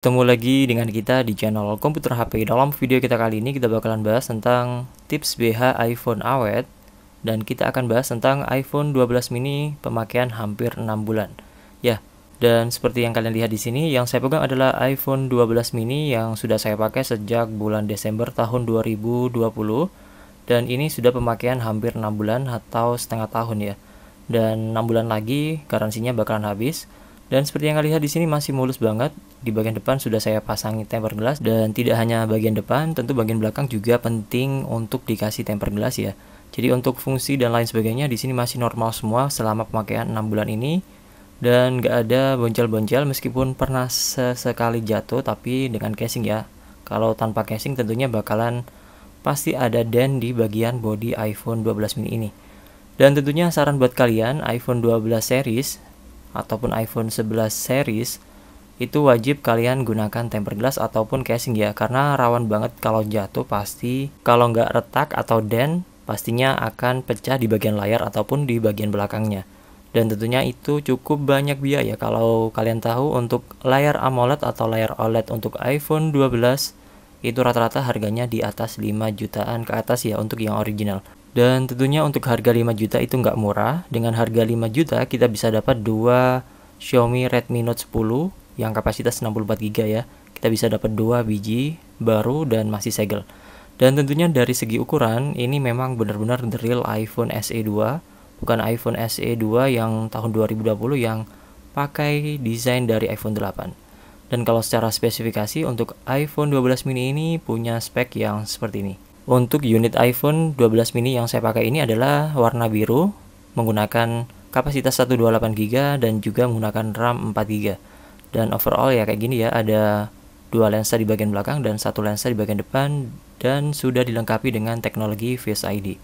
Ketemu lagi dengan kita di channel Komputer HP. Dalam video kita kali ini kita bakalan bahas tentang tips BH iPhone awet dan kita akan bahas tentang iPhone 12 mini pemakaian hampir 6 bulan. Ya, dan seperti yang kalian lihat di sini yang saya pegang adalah iPhone 12 mini yang sudah saya pakai sejak bulan Desember tahun 2020 dan ini sudah pemakaian hampir 6 bulan atau setengah tahun ya. Dan 6 bulan lagi garansinya bakalan habis. Dan seperti yang kalian lihat di sini masih mulus banget di bagian depan sudah saya pasangi tempered glass dan tidak hanya bagian depan tentu bagian belakang juga penting untuk dikasih tempered glass ya jadi untuk fungsi dan lain sebagainya di sini masih normal semua selama pemakaian 6 bulan ini dan nggak ada boncel-boncel meskipun pernah sesekali jatuh tapi dengan casing ya kalau tanpa casing tentunya bakalan pasti ada dent di bagian body iPhone 12 mini ini dan tentunya saran buat kalian iPhone 12 series ataupun iPhone 11 series itu wajib kalian gunakan tempered glass ataupun casing ya karena rawan banget kalau jatuh pasti kalau nggak retak atau dent pastinya akan pecah di bagian layar ataupun di bagian belakangnya dan tentunya itu cukup banyak biaya kalau kalian tahu untuk layar AMOLED atau layar OLED untuk iPhone 12 itu rata-rata harganya di atas 5 jutaan ke atas ya untuk yang original dan tentunya untuk harga 5 juta itu nggak murah dengan harga 5 juta kita bisa dapat dua Xiaomi Redmi Note 10 yang kapasitas 64 GB ya. Kita bisa dapat dua biji baru dan masih segel. Dan tentunya dari segi ukuran ini memang benar-benar the real iPhone SE 2, bukan iPhone SE 2 yang tahun 2020 yang pakai desain dari iPhone 8. Dan kalau secara spesifikasi untuk iPhone 12 mini ini punya spek yang seperti ini. Untuk unit iPhone 12 mini yang saya pakai ini adalah warna biru menggunakan kapasitas 128GB dan juga menggunakan RAM 4GB dan overall ya kayak gini ya ada dua lensa di bagian belakang dan satu lensa di bagian depan dan sudah dilengkapi dengan teknologi Face ID.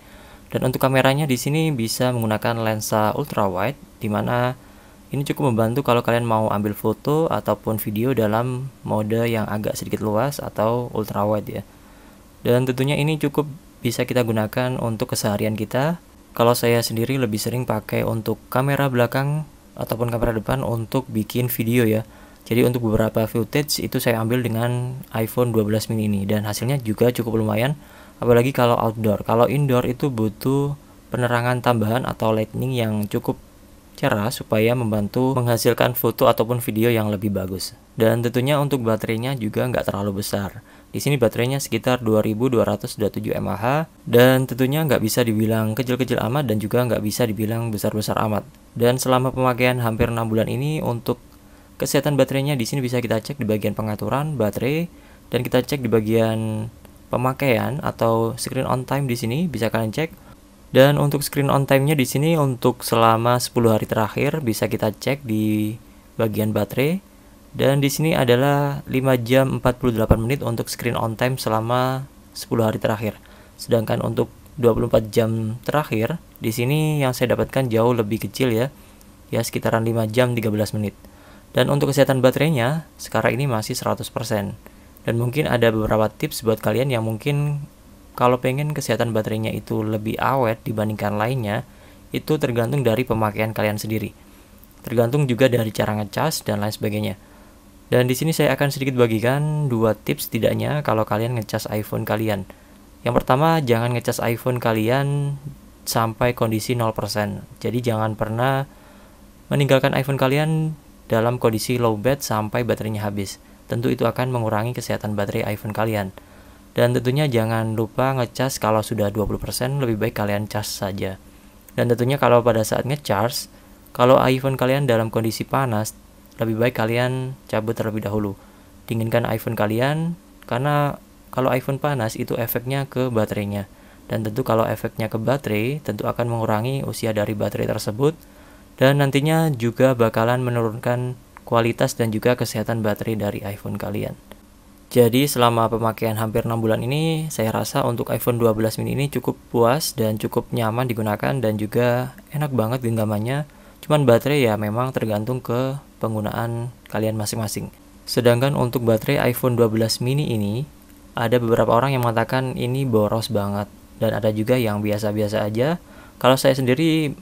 Dan untuk kameranya di sini bisa menggunakan lensa ultra wide di mana ini cukup membantu kalau kalian mau ambil foto ataupun video dalam mode yang agak sedikit luas atau ultra wide ya. Dan tentunya ini cukup bisa kita gunakan untuk keseharian kita. Kalau saya sendiri lebih sering pakai untuk kamera belakang ataupun kamera depan untuk bikin video ya jadi untuk beberapa footage itu saya ambil dengan iPhone 12 mini ini dan hasilnya juga cukup lumayan apalagi kalau outdoor kalau indoor itu butuh penerangan tambahan atau lightning yang cukup cerah supaya membantu menghasilkan foto ataupun video yang lebih bagus dan tentunya untuk baterainya juga nggak terlalu besar di sini baterainya sekitar 2227 mAh dan tentunya nggak bisa dibilang kecil-kecil amat dan juga nggak bisa dibilang besar-besar amat. Dan selama pemakaian hampir 6 bulan ini untuk kesehatan baterainya di sini bisa kita cek di bagian pengaturan baterai dan kita cek di bagian pemakaian atau screen on time di sini bisa kalian cek dan untuk screen on time-nya di sini untuk selama 10 hari terakhir bisa kita cek di bagian baterai dan di sini adalah 5 jam 48 menit untuk screen on time selama 10 hari terakhir. Sedangkan untuk 24 jam terakhir, di sini yang saya dapatkan jauh lebih kecil ya. Ya sekitaran 5 jam 13 menit. Dan untuk kesehatan baterainya, sekarang ini masih 100%. Dan mungkin ada beberapa tips buat kalian yang mungkin kalau pengen kesehatan baterainya itu lebih awet dibandingkan lainnya, itu tergantung dari pemakaian kalian sendiri. Tergantung juga dari cara ngecas dan lain sebagainya. Dan di sini saya akan sedikit bagikan dua tips setidaknya kalau kalian ngecas iPhone kalian. Yang pertama, jangan ngecas iPhone kalian sampai kondisi 0%. Jadi jangan pernah meninggalkan iPhone kalian dalam kondisi low bat sampai baterainya habis. Tentu itu akan mengurangi kesehatan baterai iPhone kalian. Dan tentunya jangan lupa ngecas kalau sudah 20% lebih baik kalian cas saja. Dan tentunya kalau pada saat ngecharge, kalau iPhone kalian dalam kondisi panas, lebih baik kalian cabut terlebih dahulu. Dinginkan iPhone kalian karena kalau iPhone panas itu efeknya ke baterainya. Dan tentu kalau efeknya ke baterai tentu akan mengurangi usia dari baterai tersebut dan nantinya juga bakalan menurunkan kualitas dan juga kesehatan baterai dari iPhone kalian. Jadi selama pemakaian hampir 6 bulan ini, saya rasa untuk iPhone 12 mini ini cukup puas dan cukup nyaman digunakan dan juga enak banget genggamannya. Cuman baterai ya memang tergantung ke penggunaan kalian masing-masing. Sedangkan untuk baterai iPhone 12 mini ini, ada beberapa orang yang mengatakan ini boros banget. Dan ada juga yang biasa-biasa aja. Kalau saya sendiri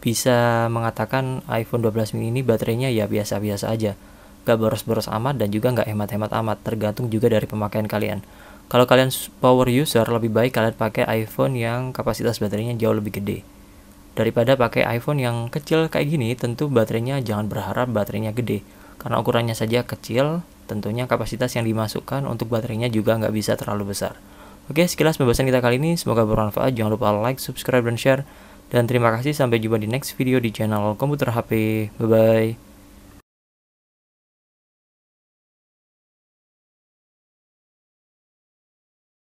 bisa mengatakan iPhone 12 mini ini baterainya ya biasa-biasa aja. Gak boros-boros amat dan juga gak hemat-hemat amat, tergantung juga dari pemakaian kalian. Kalau kalian power user, lebih baik kalian pakai iPhone yang kapasitas baterainya jauh lebih gede. Daripada pakai iPhone yang kecil kayak gini, tentu baterainya jangan berharap baterainya gede. Karena ukurannya saja kecil, tentunya kapasitas yang dimasukkan untuk baterainya juga nggak bisa terlalu besar. Oke, sekilas pembahasan kita kali ini, semoga bermanfaat. Jangan lupa like, subscribe, dan share. Dan terima kasih, sampai jumpa di next video di channel Komputer HP. Bye-bye.